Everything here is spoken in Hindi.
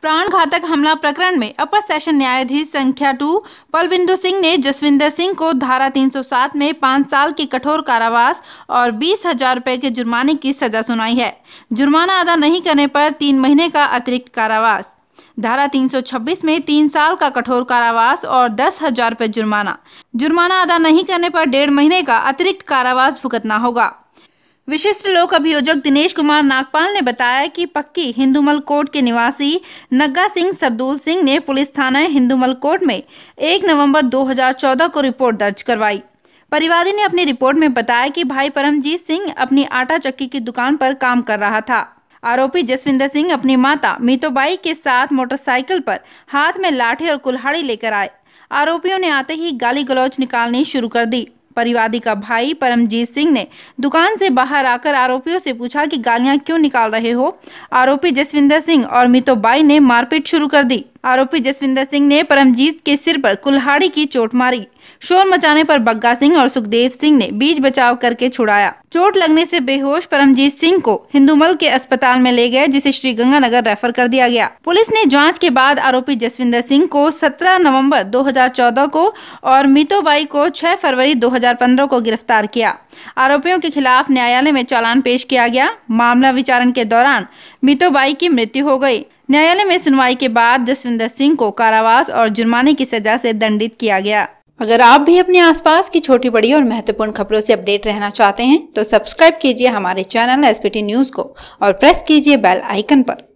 प्राण घातक हमला प्रकरण में अपर सेशन न्यायाधीश संख्या टू बलविंदु सिंह ने जसविंदर सिंह को धारा 307 में पाँच साल के कठोर कारावास और बीस हजार रूपए के जुर्माने की सजा सुनाई है जुर्माना अदा नहीं करने पर तीन महीने का अतिरिक्त कारावास धारा 326 में तीन साल का कठोर कारावास और दस हजार रूपए जुर्माना जुर्माना अदा नहीं करने पर डेढ़ महीने का अतिरिक्त कारावास भुगतना होगा विशिष्ट लोक अभियोजक दिनेश कुमार नागपाल ने बताया कि पक्की हिंदुमल कोर्ट के निवासी नग्गा सिंह सरदूल सिंह ने पुलिस थाना हिंदुमल कोर्ट में 1 नवंबर 2014 को रिपोर्ट दर्ज करवाई परिवादी ने अपनी रिपोर्ट में बताया कि भाई परमजीत सिंह अपनी आटा चक्की की दुकान पर काम कर रहा था आरोपी जसविंदर सिंह अपनी माता मीतोबाई के साथ मोटरसाइकिल पर हाथ में लाठी और कुल्हाड़ी लेकर आए आरोपियों ने आते ही गाली गलौज निकालनी शुरू कर दी परिवादी का भाई परमजीत सिंह ने दुकान से बाहर आकर आरोपियों से पूछा कि गालियां क्यों निकाल रहे हो आरोपी जसविंदर सिंह और मितोबाई ने मारपीट शुरू कर दी आरोपी जसविंदर सिंह ने परमजीत के सिर पर कुल्हाड़ी की चोट मारी शोर मचाने पर बग्गा सिंह और सुखदेव सिंह ने बीच बचाव करके छुड़ाया चोट लगने से बेहोश परमजीत सिंह को हिंदूमल के अस्पताल में ले गए जिसे श्रीगंगानगर रेफर कर दिया गया पुलिस ने जांच के बाद आरोपी जसविंदर सिंह को 17 नवंबर 2014 को और मितोबाई को 6 फरवरी 2015 को गिरफ्तार किया आरोपियों के खिलाफ न्यायालय में चालान पेश किया गया मामला विचारण के दौरान मितोबाई की मृत्यु हो गयी न्यायालय में सुनवाई के बाद जसविंदर सिंह को कारावास और जुर्माने की सजा से दंडित किया गया अगर आप भी अपने आसपास की छोटी बड़ी और महत्वपूर्ण खबरों से अपडेट रहना चाहते हैं तो सब्सक्राइब कीजिए हमारे चैनल एस न्यूज को और प्रेस कीजिए बेल आइकन आरोप